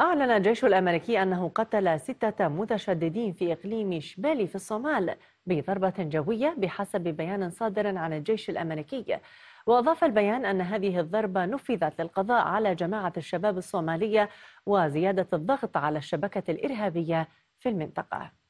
أعلن الجيش الأمريكي أنه قتل ستة متشددين في إقليم شبالي في الصومال بضربة جوية بحسب بيان صادر عن الجيش الأمريكي وأضاف البيان أن هذه الضربة نفذت للقضاء على جماعة الشباب الصومالية وزيادة الضغط على الشبكة الإرهابية في المنطقة